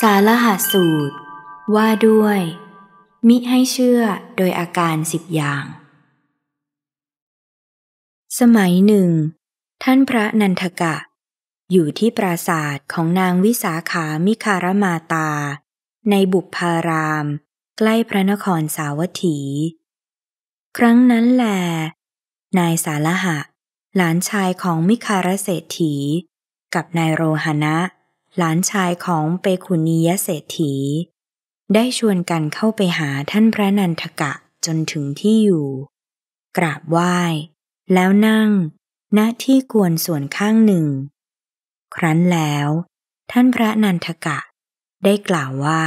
สารหาสูตร ว่าด้วย มิให้เชื่อโดยอาการสิบอย่าง สมัยหนึ่ง ท่านพระนันทกะ อยู่ที่ปราศาสตร์ของนางวิสาขามิคารมาตา ในบุพาราม ใกล้พระนครสาวัตถี ครั้งนั้นแหลนายสารหะ หลานชายของมิคารเศรษฐี กับนายโรหณะหลานชายของเปขุนียเศรษฐี ได้ชวนกันเข้าไปหาท่านพระนันทกะจนถึงที่อยู่ กราบไหว้แล้วนั่งณที่กวนส่วนข้างหนึ่ง ครั้นแล้ว ท่านพระนันทกะ ได้กล่าวว่า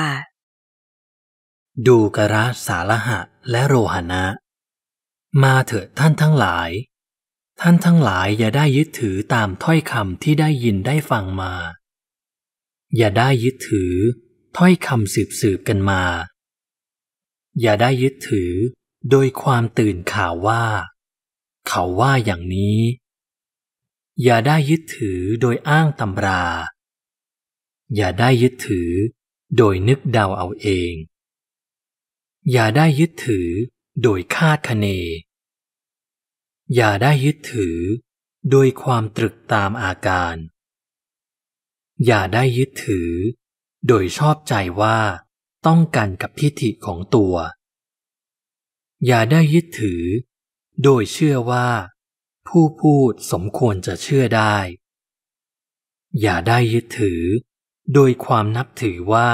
ดูกระสาละหะและโรหณะมาเถิดท่านทั้งหลาย ท่านทั้งหลายอย่าได้ยึดถือตามถ้อยคำที่ได้ยินได้ฟังมาอย่าได้ยึดถือถ้อยคำสืบสืบกันมา อย่าได้ยึดถือโดยความตื่นข่าวว่า เขาว่าอย่างนี้ อย่าได้ยึดถือโดยอ้างตำรา อย่าได้ยึดถือโดยนึกเดาเอาเอง อย่าได้ยึดถือโดยคาดคะเน อย่าได้ยึดถือโดยความตรึกตามอาการอย่าได้ยึดถือโดยชอบใจว่า ต้องกันกับทิฐิของตัว อย่าได้ยึดถือโดยเชื่อว่า ผู้พูดสมควรจะเชื่อได้ อย่าได้ยึดถือโดยความนับถือว่า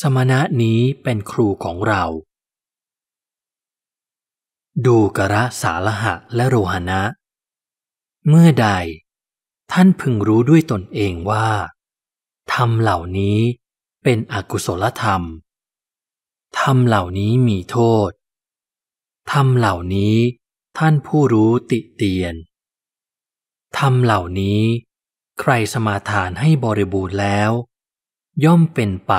สมณะนี้เป็นครูของเรา ดูกระสาละหะและโรหณะเมื่อใด ท่านพึงรู้ด้วยตนเองว่ารมเหล่านี้เป็นอกุศลธรรมธรรมเหล่านี้มีโทษธรรมเหล่านี้ท่านผู้รู้ติเตียนธรรมเหล่านี้ใครสมาทานให้บริบูรณ์แล้ว ย่อมเป็นไป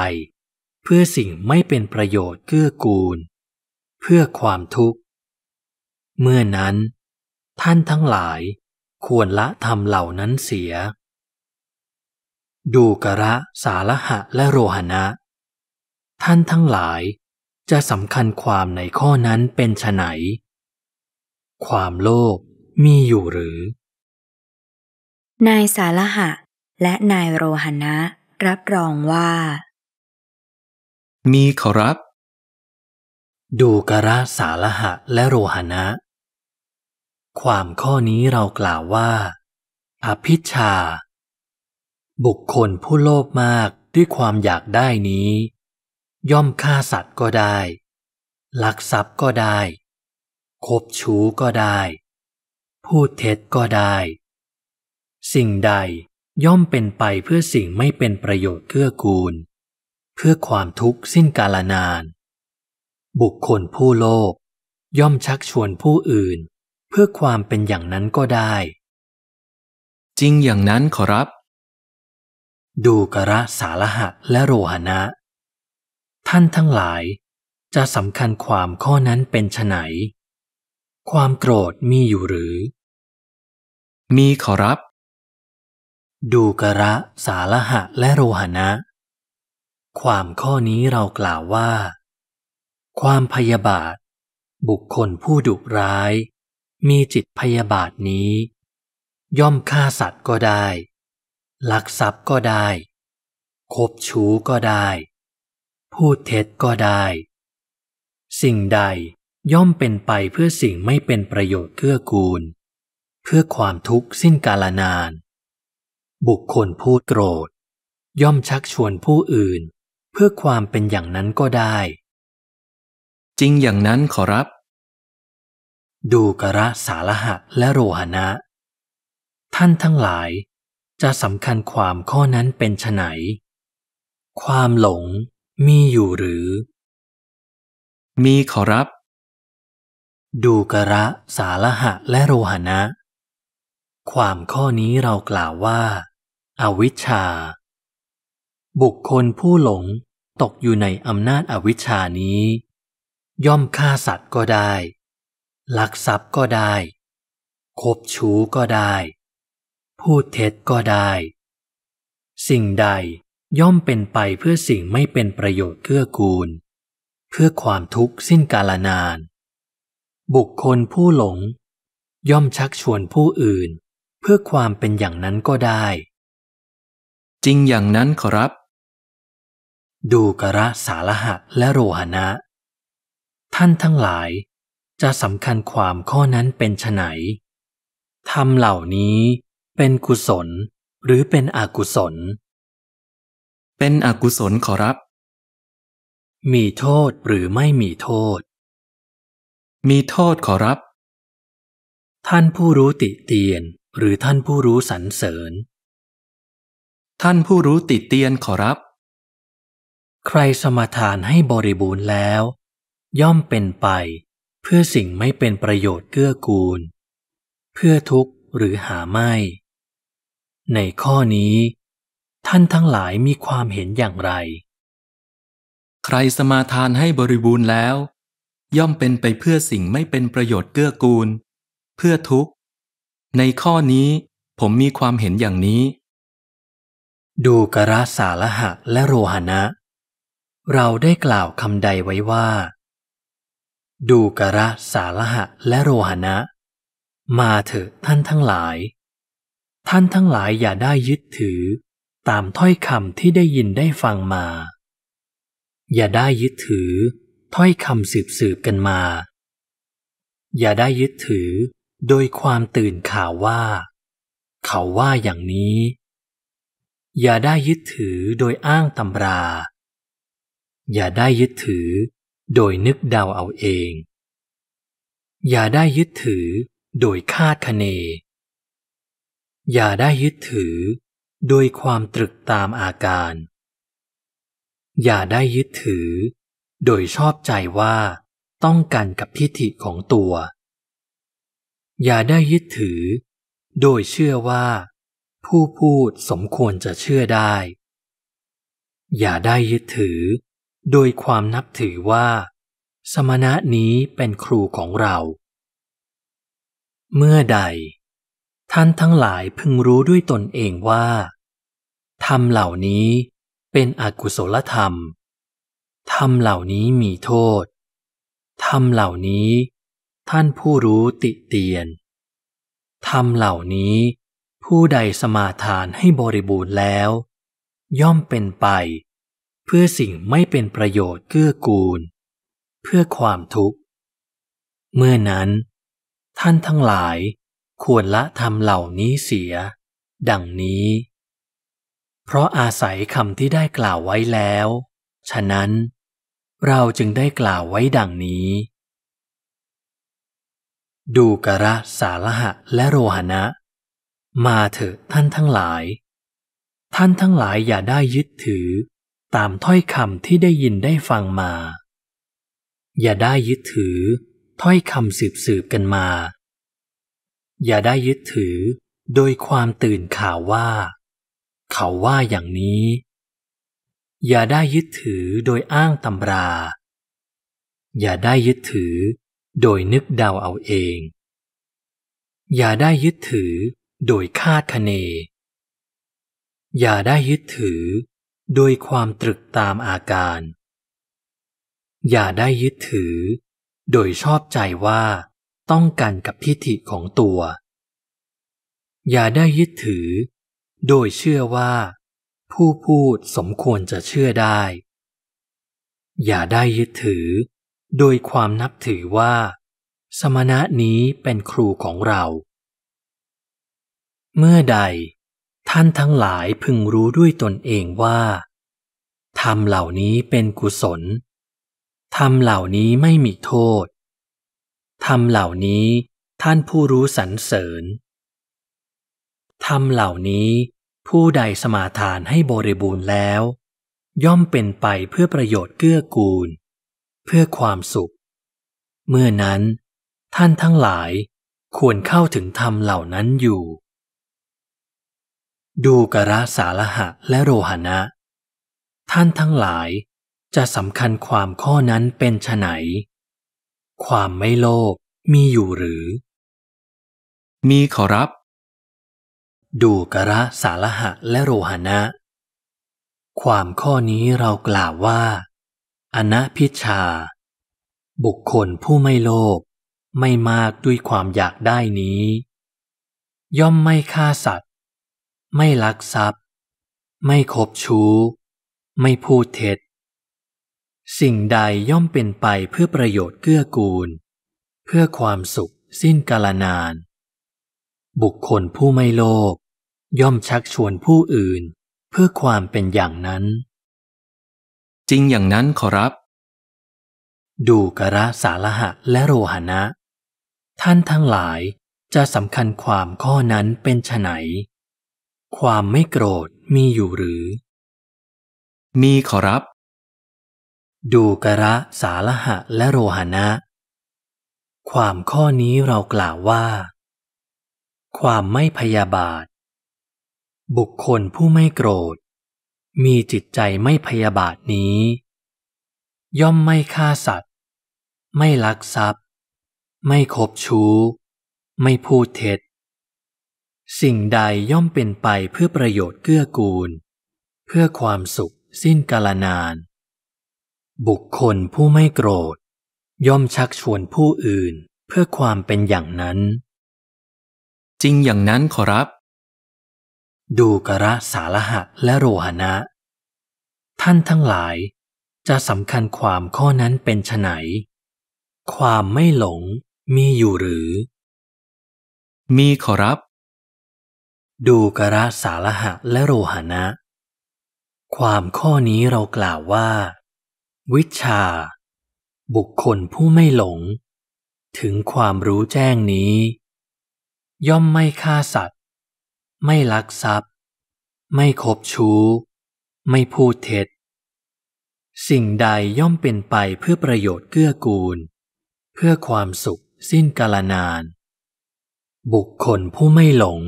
เพื่อสิ่งไม่เป็นประโยชน์เกื้อกูล เพื่อความทุกข์ เมื่อนั้น ท่านทั้งหลายควรละธรรมเหล่านั้นเสียดูกระ สาละหะ และโรหณะ ท่านทั้งหลายจะสำคัญความในข้อนั้นเป็นไฉนความโลภมีอยู่หรือ นายสาละหะและนายโรหณะรับรองว่า มีขอรับ ดูกระสาละหะและโรหณะ ความข้อนี้เรากล่าวว่า อภิชาบุคคลผู้โลภมากด้วยความอยากได้นี้ ย่อมฆ่าสัตว์ก็ได้ลักทรัพย์ก็ได้คบชู้ก็ได้พูดเท็จก็ได้ สิ่งใดย่อมเป็นไปเพื่อสิ่งไม่เป็นประโยชน์เกื้อกูล เพื่อความทุกข์สิ้นกาลนาน บุคคลผู้โลภย่อมชักชวนผู้อื่น เพื่อความเป็นอย่างนั้นก็ได้ จริงอย่างนั้นขอรับดูกระสารหะและโรหณะท่านทั้งหลายจะสำคัญความข้อนั้นเป็นไฉนความโกรธมีอยู่หรือ มีขอรับ ดูกระสารหะและโรหณะความข้อนี้เรากล่าวว่า ความพยาบาท บุคคลผู้ดุร้าย มีจิตพยาบาทนี้ ย่อมฆ่าสัตว์ก็ได้ลักทรัพย์ก็ได้ คบชู้ก็ได้ พูดเท็จก็ได้ สิ่งใดย่อมเป็นไปเพื่อสิ่งไม่เป็นประโยชน์เกื้อกูล เพื่อความทุกข์สิ้นกาลนาน บุคคลพูดโกรธ ย่อมชักชวนผู้อื่น เพื่อความเป็นอย่างนั้นก็ได้ จริงอย่างนั้นขอรับ ดูกระสารหะและโรหณะท่านทั้งหลายจะสำคัญความข้อนั้นเป็นไฉนความหลงมีอยู่หรือ มีขอรับ ดูกระสาระหะและโรหณะความข้อนี้เรากล่าวว่าอาวิชชา บุคคลผู้หลงตกอยู่ในอำนาจอวิชชานี้ ย่อมฆ่าสัตว์ก็ได้ ลักทรัพย์ก็ได้ คบชู้ก็ได้พูดเท็จก็ได้ สิ่งใดย่อมเป็นไปเพื่อสิ่งไม่เป็นประโยชน์เกื้อกูล เพื่อความทุกข์สิ้นกาลนาน บุคคลผู้หลง ย่อมชักชวนผู้อื่น เพื่อความเป็นอย่างนั้นก็ได้ จริงอย่างนั้นขอรับ ดูกระสาระหะและโรหณะท่านทั้งหลายจะสำคัญความข้อนั้นเป็นไฉนทำเหล่านี้เป็นกุศลหรือเป็นอกุศล เป็นอกุศลขอรับ มีโทษหรือไม่มีโทษ มีโทษขอรับ ท่านผู้รู้ติเตียนหรือท่านผู้รู้สรรเสริญ ท่านผู้รู้ติเตียนขอรับ ใครสมทานให้บริบูรณ์แล้ว ย่อมเป็นไปเพื่อสิ่งไม่เป็นประโยชน์เกื้อกูล เพื่อทุกข์หรือหาไม่ในข้อนี้ ท่านทั้งหลายมีความเห็นอย่างไร ใครสมาทานให้บริบูรณ์แล้ว ย่อมเป็นไปเพื่อสิ่งไม่เป็นประโยชน์เกื้อกูล เพื่อทุกข์ ในข้อนี้ผมมีความเห็นอย่างนี้ ดูกระสาละหะและโรหณะเราได้กล่าวคำใดไว้ว่า ดูกระสาละหะและโรหณะมาเถอะท่านทั้งหลายท่านทั้งหลายอย่าได้ยึดถือ ตามถ้อยคำที่ได้ยินได้ฟังมา อย่าได้ยึดถือ ถ้อยคำสืบสืบกันมา อย่าได้ยึดถือโดยความตื่นข่าวว่า เขาว่าอย่างนี้ อย่าได้ยึดถือโดยอ้างตำรา อย่าได้ยึดถือ โดยนึกเดาเอาเอง อย่าได้ยึดถือโดยคาดคะเนอย่าได้ยึดถือ โดยความตรึกตามอาการ อย่าได้ยึดถือ โดยชอบใจว่าต้องกันกับทิฏฐิของตัว อย่าได้ยึดถือ โดยเชื่อว่า ผู้พูดสมควรจะเชื่อได้ อย่าได้ยึดถือ โดยความนับถือว่า สมณะนี้เป็นครูของเรา เมื่อใดท่านทั้งหลายพึงรู้ด้วยตนเองว่าธรรมเหล่านี้เป็นอกุศลธรรมธรรมเหล่านี้มีโทษธรรมเหล่านี้ ท่านผู้รู้ติเตียนธรรมเหล่านี้ผู้ใดสมาทานให้บริบูรณ์แล้ว ย่อมเป็นไปเพื่อสิ่งไม่เป็นประโยชน์เกื้อกูล เพื่อความทุกข์ เมื่อนั้น ท่านทั้งหลายควรละธรรมเหล่านี้เสีย ดังนี้ เพราะอาศัยคำที่ได้กล่าวไว้แล้ว ฉะนั้น เราจึงได้กล่าวไว้ดังนี้ ดูกระ สาระหะ และโรหณะ มาเถอะท่านทั้งหลาย ท่านทั้งหลายอย่าได้ยึดถือตามถ้อยคำที่ได้ยินได้ฟังมา อย่าได้ยึดถือถ้อยคำสืบสืบกันมาอย่าได้ยึดถือโดยความตื่นข่าวว่า เขาว่าอย่างนี้ อย่าได้ยึดถือโดยอ้างตำรา อย่าได้ยึดถือโดยนึกเดาเอาเอง อย่าได้ยึดถือโดยคาดคะเน อย่าได้ยึดถือโดยความตรึกตามอาการ อย่าได้ยึดถือโดยชอบใจว่าต้องกันกับทิฏฐิของตัว อย่าได้ยึดถือ โดยเชื่อว่า ผู้พูดสมควรจะเชื่อได้ อย่าได้ยึดถือ โดยความนับถือว่า สมณะนี้เป็นครูของเรา เมื่อใด ท่านทั้งหลายพึงรู้ด้วยตนเองว่าธรรมเหล่านี้เป็นกุศลธรรมเหล่านี้ไม่มีโทษธรรมเหล่านี้ท่านผู้รู้สรรเสริญ ธรรมเหล่านี้ผู้ใดสมาทานให้บริบูรณ์แล้ว ย่อมเป็นไปเพื่อประโยชน์เกื้อกูล เพื่อความสุข เมื่อนั้น ท่านทั้งหลายควรเข้าถึงธรรมเหล่านั้นอยู่ ดูกระสาละหะและโรหณะท่านทั้งหลายจะสำคัญความข้อนั้นเป็นไฉนความไม่โลภมีอยู่หรือ มีขอรับ ดูกระสารหะและโรหณะความข้อนี้เรากล่าวว่า อนะพิชา บุคคลผู้ไม่โลภไม่มากด้วยความอยากได้นี้ ย่อมไม่ฆ่าสัตว์ ไม่ลักทรัพย์ ไม่คบชู้ ไม่พูดเท็จสิ่งใดย่อมเป็นไปเพื่อประโยชน์เกื้อกูล เพื่อความสุขสิ้นกาลนาน บุคคลผู้ไม่โลภย่อมชักชวนผู้อื่น เพื่อความเป็นอย่างนั้น จริงอย่างนั้นขอรับ ดูกระสาละหะและโรหณะท่านทั้งหลายจะสำคัญความข้อนั้นเป็นไหน ความไม่โกรธมีอยู่หรือ มีขอรับดูกระสาละหะและโรหณะความข้อนี้เรากล่าวว่า ความไม่พยาบาท บุคคลผู้ไม่โกรธ มีจิตใจไม่พยาบาทนี้ ย่อมไม่ฆ่าสัตว์ ไม่ลักทรัพย์ ไม่คบชู้ ไม่พูดเท็จ สิ่งใดย่อมเป็นไปเพื่อประโยชน์เกื้อกูล เพื่อความสุขสิ้นกาลนานบุคคลผู้ไม่โกรธ ย่อมชักชวนผู้อื่นเพื่อความเป็นอย่างนั้น จริงอย่างนั้นขอรับ ดูกระสารหะและโรหณะท่านทั้งหลายจะสำคัญความข้อนั้นเป็นไฉนความไม่หลงมีอยู่หรือ มีขอรับ ดูกระสารหะและโรหณะความข้อนี้เรากล่าวว่าวิชา บุคคลผู้ไม่หลง ถึงความรู้แจ้งนี้ ย่อมไม่ฆ่าสัตว์ ไม่ลักทรัพย์ ไม่คบชู้ ไม่พูดเท็จ สิ่งใดย่อมเป็นไปเพื่อประโยชน์เกื้อกูล เพื่อความสุขสิ้นกาลนาน บุคคลผู้ไม่หลง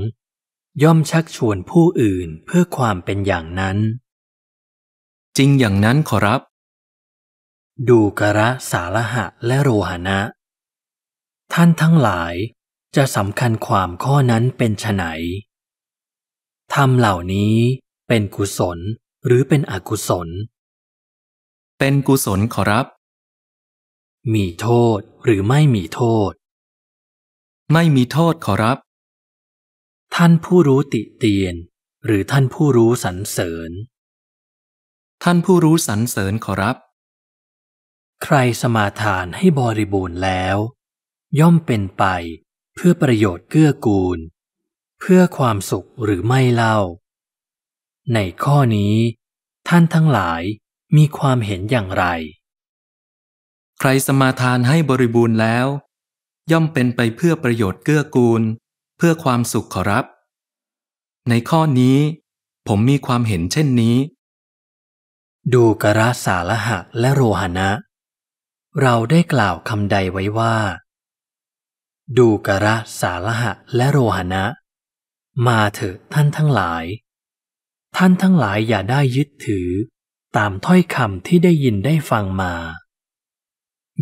ย่อมชักชวนผู้อื่นเพื่อความเป็นอย่างนั้น จริงอย่างนั้นขอรับดูกระสาระหะและโรหณะท่านทั้งหลายจะสำคัญความข้อนั้นเป็นไฉนธรรมเหล่านี้เป็นกุศลหรือเป็นอกุศล เป็นกุศลขอรับ มีโทษหรือไม่มีโทษ ไม่มีโทษขอรับ ท่านผู้รู้ติเตียน หรือท่านผู้รู้สรรเสริญ ท่านผู้รู้สรรเสริญขอรับใครสมาทานให้บริบูรณ์แล้วย่อมเป็นไปเพื่อประโยชน์เกื้อกูล เพื่อความสุขหรือไม่เล่า ในข้อนี้ท่านทั้งหลายมีความเห็นอย่างไร ใครสมาทานให้บริบูรณ์แล้วย่อมเป็นไปเพื่อประโยชน์เกื้อกูล เพื่อความสุขขอรับ ในข้อนี้ผมมีความเห็นเช่นนี้ ดูกระสาละหะและโรหณะเราได้กล่าวคำใดไว้ว่า ดูกระสาระหะและโรหณะมาเถอะท่านทั้งหลาย ท่านทั้งหลายอย่าได้ยึดถือตามถ้อยคำที่ได้ยินได้ฟังมา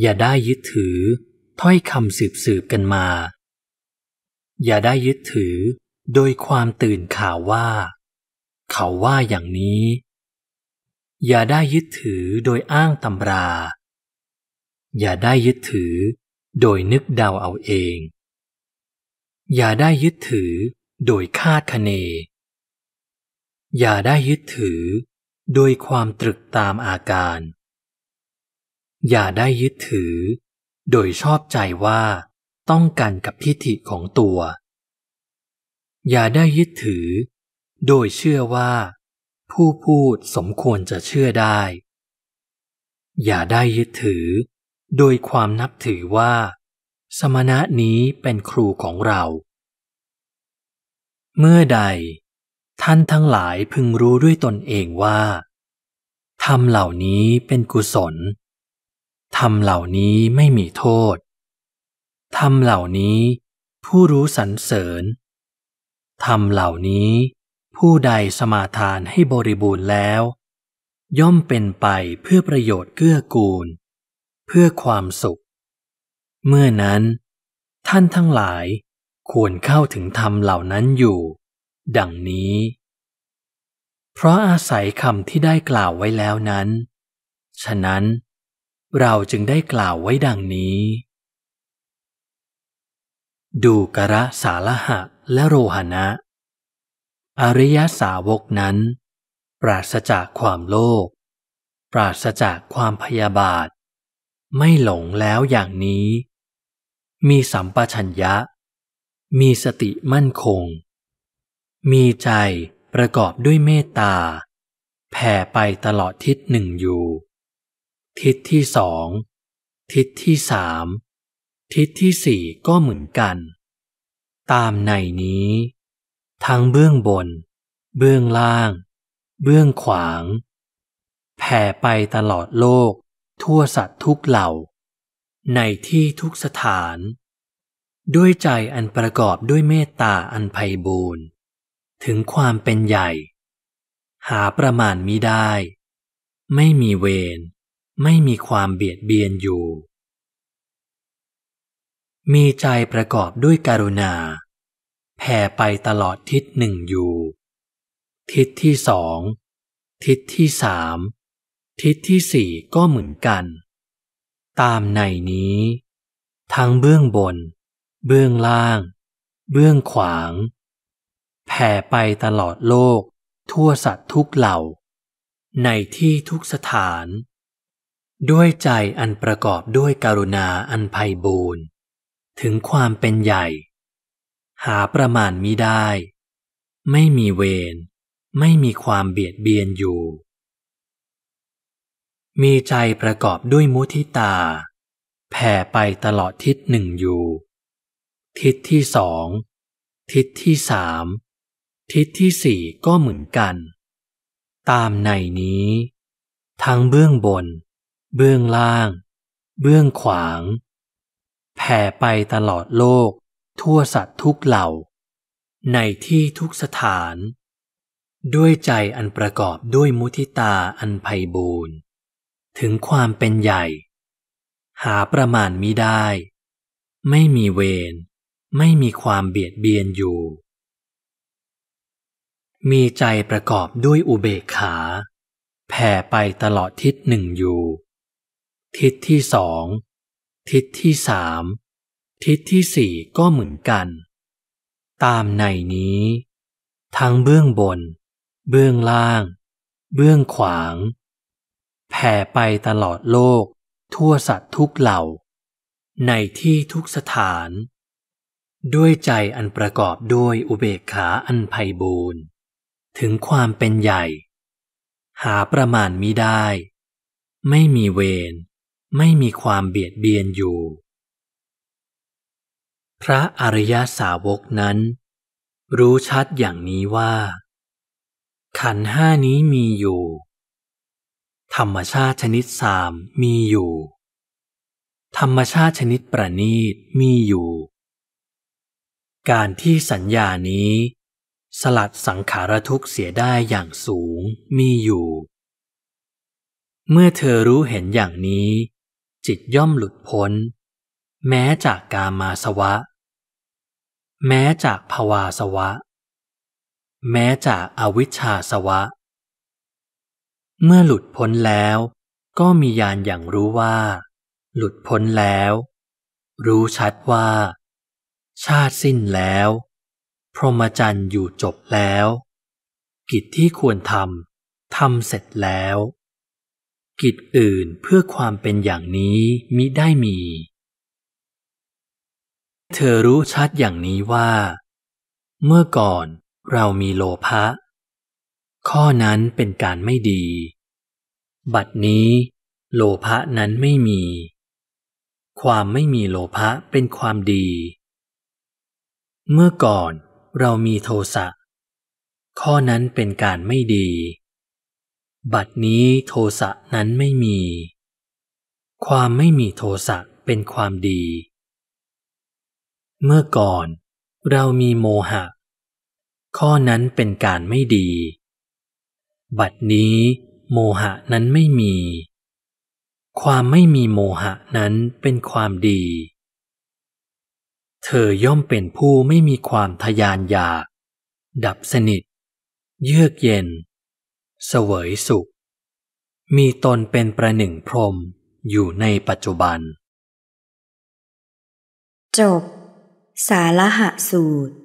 อย่าได้ยึดถือ ถ้อยคำสืบสืบกันมา อย่าได้ยึดถือ โดยความตื่นข่าวว่า เขาว่าอย่างนี้ อย่าได้ยึดถือโดยอ้างตำราอย่าได้ยึดถือ โดยนึกเดาเอาเอง อย่าได้ยึดถือโดยคาดคะเน อย่าได้ยึดถือ โดยความตรึกตามอาการ อย่าได้ยึดถือ โดยชอบใจว่า ต้องกันกับทิฏฐิของตัว อย่าได้ยึดถือ โดยเชื่อว่า ผู้พูดสมควรจะเชื่อได้ อย่าได้ยึดถือโดยความนับถือว่า สมณะนี้เป็นครูของเรา เมื่อใดท่านทั้งหลายพึงรู้ด้วยตนเองว่าธรรมเหล่านี้เป็นกุศลธรรมเหล่านี้ไม่มีโทษธรรมเหล่านี้ผู้รู้สรรเสริญธรรมเหล่านี้ผู้ใดสมาทานให้บริบูรณ์แล้ว ย่อมเป็นไปเพื่อประโยชน์เกื้อกูลเพื่อความสุข เมื่อนั้น ท่านทั้งหลายควรเข้าถึงธรรมเหล่านั้นอยู่ดังนี้ เพราะอาศัยคำที่ได้กล่าวไว้แล้วนั้น ฉะนั้น เราจึงได้กล่าวไว้ดังนี้ ดูกระสาละหะและโรหณะอริยสาวกนั้น ปราศจากความโลภปราศจากความพยาบาทไม่หลงแล้วอย่างนี้ มีสัมปชัญญะ มีสติมั่นคง มีใจประกอบด้วยเมตตา แผ่ไปตลอดทิศหนึ่งอยู่ ทิศที่สอง ทิศที่สาม ทิศที่สี่ก็เหมือนกัน ตามในนี้ ทั้งเบื้องบน เบื้องล่าง เบื้องขวาง แผ่ไปตลอดโลกทั่วสัตว์ทุกเหล่า ในที่ทุกสถาน ด้วยใจอันประกอบด้วยเมตตาอันไพบูรณ์ ถึงความเป็นใหญ่ หาประมาณมิได้ ไม่มีเวรไม่มีความเบียดเบียนอยู่ มีใจประกอบด้วยกรุณาแผ่ไปตลอดทิศหนึ่งอยู่ ทิศที่สองทิศที่สามทิศที่สี่ก็เหมือนกัน ตามในนี้ ทั้งเบื้องบน เบื้องล่าง เบื้องขวาง แผ่ไปตลอดโลก ทั่วสัตว์ทุกเหล่า ในที่ทุกสถาน ด้วยใจอันประกอบด้วยกรุณาอันไพ่บูรณ์ถึงความเป็นใหญ่ หาประมาณมิได้ ไม่มีเวรไม่มีความเบียดเบียนอยู่มีใจประกอบด้วยมุทิตา แผ่ไปตลอดทิศหนึ่งอยู่ ทิศที่สองทิศที่สามทิศที่สี่ก็เหมือนกัน ตามในนี้ ทั้งเบื้องบน เบื้องล่างเบื้องขวาง แผ่ไปตลอดโลก ทั่วสัตว์ทุกเหล่า ในที่ทุกสถาน ด้วยใจอันประกอบด้วยมุทิตาอันไพบูรณ์ถึงความเป็นใหญ่ หาประมาณมิได้ ไม่มีเวรไม่มีความเบียดเบียนอยู่ มีใจประกอบด้วยอุเบกขา แผ่ไปตลอดทิศหนึ่งอยู่ ทิศที่สอง ทิศที่สามทิศที่สี่ก็เหมือนกัน ตามในนี้ ทั้งเบื้องบน เบื้องล่าง เบื้องขวางแผ่ไปตลอดโลก ทั่วสัตว์ทุกเหล่า ในที่ทุกสถาน ด้วยใจอันประกอบด้วยอุเบกขาอันไพ่บูรณ์ถึงความเป็นใหญ่ หาประมาณมิได้ ไม่มีเวรไม่มีความเบียดเบียนอยู่ พระอริยสาวกนั้น รู้ชัดอย่างนี้ว่า ขันห้านี้มีอยู่ธรรมชาติชนิดสามมีอยู่ ธรรมชาติชนิดประณีตมีอยู่ การที่สัญญานี้สลัดสังขารทุกเสียได้อย่างสูงมีอยู่ เมื่อเธอรู้เห็นอย่างนี้ จิตย่อมหลุดพ้น แม้จากกามาสวะ แม้จากภวาสวะ แม้จากอวิชชาสวะเมื่อหลุดพ้นแล้วก็มีญาณอย่างรู้ว่า หลุดพ้นแล้วรู้ชัดว่า ชาติสิ้นแล้ว พรหมจรรย์อยู่จบแล้ว กิจที่ควรทำทำเสร็จแล้ว กิจอื่นเพื่อความเป็นอย่างนี้มิได้มี เธอรู้ชัดอย่างนี้ว่า เมื่อก่อนเรามีโลภะข้อนั้นเป็นการไม่ดี บัดนี้ โลภะนั้นไม่มี ความไม่มีโลภะเป็นความดี เมื่อก่อนเรามีโทสะ ข้อนั้นเป็นการไม่ดี บัดนี้โทสะนั้นไม่มี ความไม่มีโทสะเป็นความดี เมื่อก่อนเรามีโมหะ ข้อนั้นเป็นการไม่ดีบัดนี้โมหะนั้นไม่มี ความไม่มีโมหะนั้นเป็นความดี เธอย่อมเป็นผู้ไม่มีความทยานอยาก ดับสนิท เยือกเย็น เสวยสุข มีตนเป็นประหนึ่งพรมอยู่ในปัจจุบัน จบ สารหะสูตร